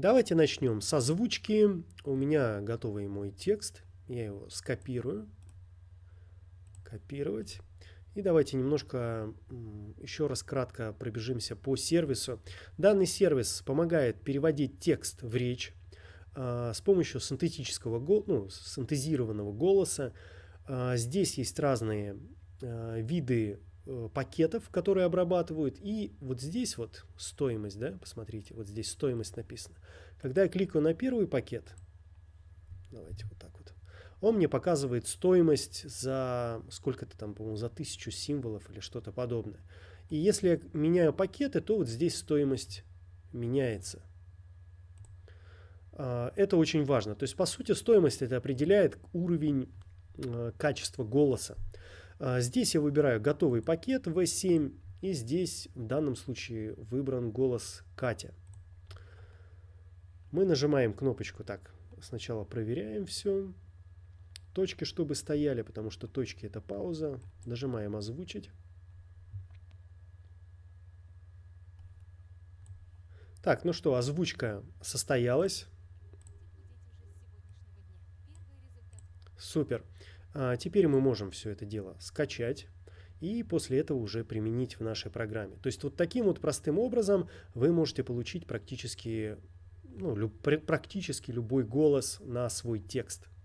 Давайте начнем с озвучки. У меня готовый мой текст. Я его скопирую. Копировать. И давайте немножко еще раз кратко пробежимся по сервису. Данный сервис помогает переводить текст в речь а, с помощью синтетического, ну, синтезированного голоса. А, здесь есть разные а, виды Э, пакетов, которые обрабатывают. И вот здесь вот стоимость, да, посмотрите, вот здесь стоимость написана. Когда я кликаю на первый пакет, давайте вот так вот, он мне показывает стоимость за сколько-то там, по-моему, за тысячу символов или что-то подобное. И если я меняю пакеты, то вот здесь стоимость меняется. А, это очень важно. То есть, по сути, стоимость это определяет уровень э, качества голоса. А, здесь я выбираю готовый пакет V7 и здесь в данном случае выбран голос Катя. Мы нажимаем кнопочку так. Сначала проверяем все. Точки, чтобы стояли, потому что точки это пауза. Нажимаем озвучить. Так, ну что, озвучка состоялась. Супер. А теперь мы можем все это дело скачать и после этого уже применить в нашей программе. То есть вот таким вот простым образом вы можете получить практически, ну, люб, практически любой голос на свой текст –